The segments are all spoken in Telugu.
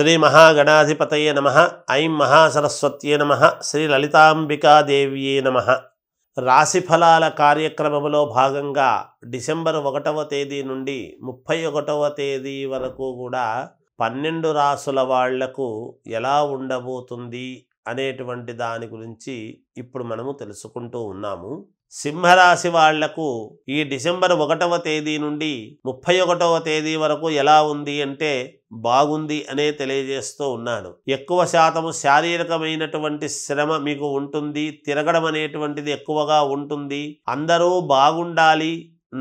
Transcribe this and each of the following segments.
శ్రీ మహాగణాధిపతయే నమ ఐం మహాసరస్వత్యే నమ శ్రీ లలితాంబికాదేవ్యే నమ రాశిఫలాల కార్యక్రమంలో భాగంగా డిసెంబర్ ఒకటవ తేదీ నుండి ముప్పై ఒకటవ తేదీ వరకు కూడా పన్నెండు రాసుల వాళ్లకు ఎలా ఉండబోతుంది అనేటువంటి దాని గురించి ఇప్పుడు మనము తెలుసుకుంటూ ఉన్నాము సింహరాశి వాళ్లకు ఈ డిసెంబర్ ఒకటవ తేదీ నుండి ముప్పై ఒకటవ తేదీ వరకు ఎలా ఉంది అంటే బాగుంది అనే తెలియజేస్తూ ఉన్నాను ఎక్కువ శాతం శారీరకమైనటువంటి శ్రమ మీకు ఉంటుంది తిరగడం అనేటువంటిది ఎక్కువగా ఉంటుంది అందరూ బాగుండాలి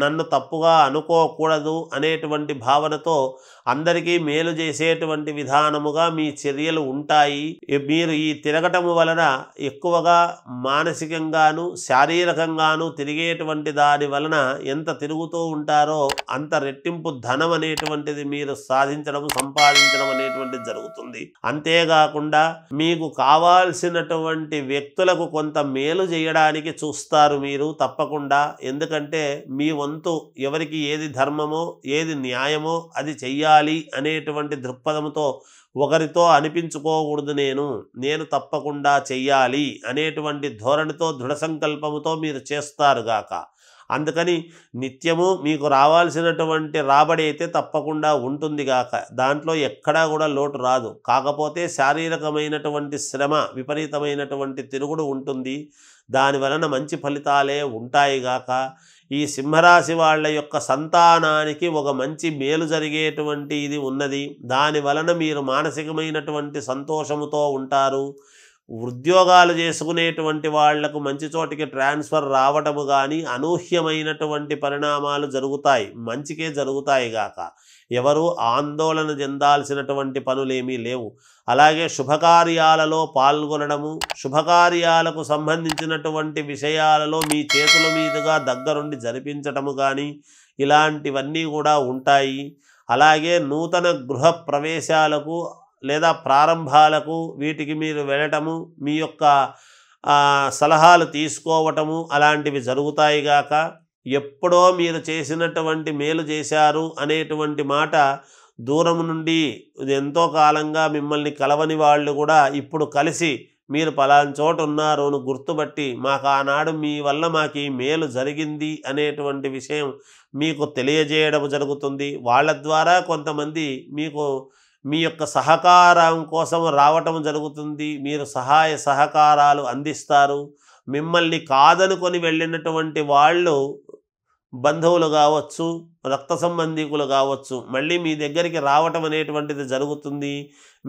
నన్ను తప్పుగా అనుకోకూడదు అనేటువంటి భావనతో అందరికీ మేలు చేసేటువంటి విధానముగా మీ చర్యలు ఉంటాయి మీరు ఈ తిరగటం వలన ఎక్కువగా మానసికంగాను శారీరకంగాను తిరిగేటువంటి దాని వలన ఎంత తిరుగుతూ ఉంటారో అంత రెట్టింపు ధనం అనేటువంటిది మీరు సాధించడం సంపాదించడం అనేటువంటిది జరుగుతుంది అంతేకాకుండా మీకు కావాల్సినటువంటి వ్యక్తులకు కొంత మేలు చేయడానికి చూస్తారు మీరు తప్పకుండా ఎందుకంటే మీ వంతు ఎవరికి ఏది ధర్మమో ఏది న్యాయమో అది చెయ్యాలి ఉండాలి అనేటువంటి దృక్పథంతో ఒకరితో అనిపించుకోకూడదు నేను నేను తప్పకుండా చెయ్యాలి అనేటువంటి ధోరణితో దృఢ సంకల్పంతో మీరు చేస్తారుగాక అందుకని నిత్యము మీకు రావాల్సినటువంటి రాబడి అయితే తప్పకుండా ఉంటుంది గాక దాంట్లో ఎక్కడా కూడా లోటు రాదు కాకపోతే శారీరకమైనటువంటి శ్రమ విపరీతమైనటువంటి తిరుగుడు ఉంటుంది దాని వలన మంచి ఫలితాలే ఉంటాయి గాక ఈ సింహరాశి వాళ్ళ యొక్క సంతానానికి ఒక మంచి మేలు జరిగేటువంటి ఇది ఉన్నది దాని వలన మీరు మానసికమైనటువంటి సంతోషముతో ఉంటారు ఉద్యోగాలు చేసుకునేటువంటి వాళ్లకు మంచి చోటికి ట్రాన్స్ఫర్ రావటము కానీ అనూహ్యమైనటువంటి పరిణామాలు జరుగుతాయి మంచికే జరుగుతాయి గాక ఎవరు ఆందోళన చెందాల్సినటువంటి పనులేమీ లేవు అలాగే శుభకార్యాలలో పాల్గొనడము శుభకార్యాలకు సంబంధించినటువంటి విషయాలలో మీ చేతుల మీదుగా దగ్గరుండి జరిపించటము కానీ ఇలాంటివన్నీ కూడా ఉంటాయి అలాగే నూతన గృహ ప్రవేశాలకు లేదా ప్రారంభాలకు వీటికి మీరు వెళ్ళటము మీ యొక్క సలహాలు తీసుకోవటము అలాంటివి జరుగుతాయి గాక ఎప్పుడో మీరు చేసినటువంటి మేలు చేశారు అనేటువంటి మాట దూరం నుండి ఎంతో కాలంగా మిమ్మల్ని కలవని వాళ్ళు కూడా ఇప్పుడు కలిసి మీరు పలాని ఉన్నారు అని గుర్తుపట్టి మాకు ఆనాడు మీ వల్ల మాకు ఈ మేలు జరిగింది అనేటువంటి విషయం మీకు తెలియజేయడం జరుగుతుంది వాళ్ళ ద్వారా కొంతమంది మీకు మీ యొక్క సహకారం కోసం రావటం జరుగుతుంది మీరు సహాయ సహకారాలు అందిస్తారు మిమ్మల్ని కాదనుకొని వెళ్ళినటువంటి వాళ్ళు బంధువులు కావచ్చు రక్త సంబంధికులు కావచ్చు మళ్ళీ మీ దగ్గరికి రావటం అనేటువంటిది జరుగుతుంది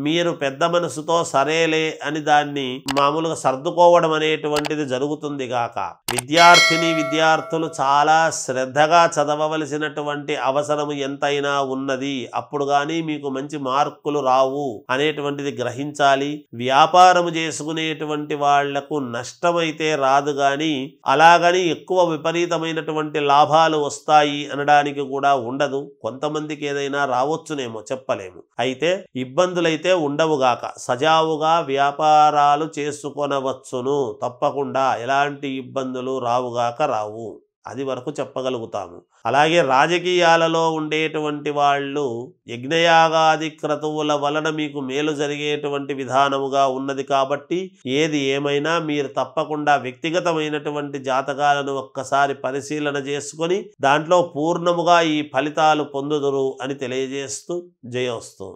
మీరు పెద్ద మనసుతో సరేలే అని దాన్ని మామూలుగా సర్దుకోవడం అనేటువంటిది జరుగుతుంది గాక విద్యార్థిని విద్యార్థులు చాలా శ్రద్ధగా చదవవలసినటువంటి అవసరం ఎంతైనా ఉన్నది అప్పుడు కానీ మీకు మంచి మార్కులు రావు అనేటువంటిది గ్రహించాలి వ్యాపారం చేసుకునేటువంటి వాళ్లకు నష్టమైతే రాదు కానీ అలాగని ఎక్కువ విపరీతమైనటువంటి లాభాలు వస్తాయి అనడానికి అందరికీ కూడా ఉండదు కొంతమందికి ఏదైనా రావచ్చునేమో చెప్పలేము అయితే ఇబ్బందులైతే ఉండవుగాక సజావుగా వ్యాపారాలు చేసుకొనవచ్చును తప్పకుండా ఎలాంటి ఇబ్బందులు రావుగాక రావు అది వరకు చెప్పగలుగుతాము అలాగే రాజకీయాలలో ఉండేటువంటి వాళ్ళు యజ్ఞయాగాది క్రతువుల వలన మీకు మేలు జరిగేటువంటి విధానముగా ఉన్నది కాబట్టి ఏది ఏమైనా మీరు తప్పకుండా వ్యక్తిగతమైనటువంటి జాతకాలను ఒక్కసారి పరిశీలన చేసుకొని దాంట్లో పూర్ణముగా ఈ ఫలితాలు పొందుదురు అని తెలియజేస్తూ జయోస్తూ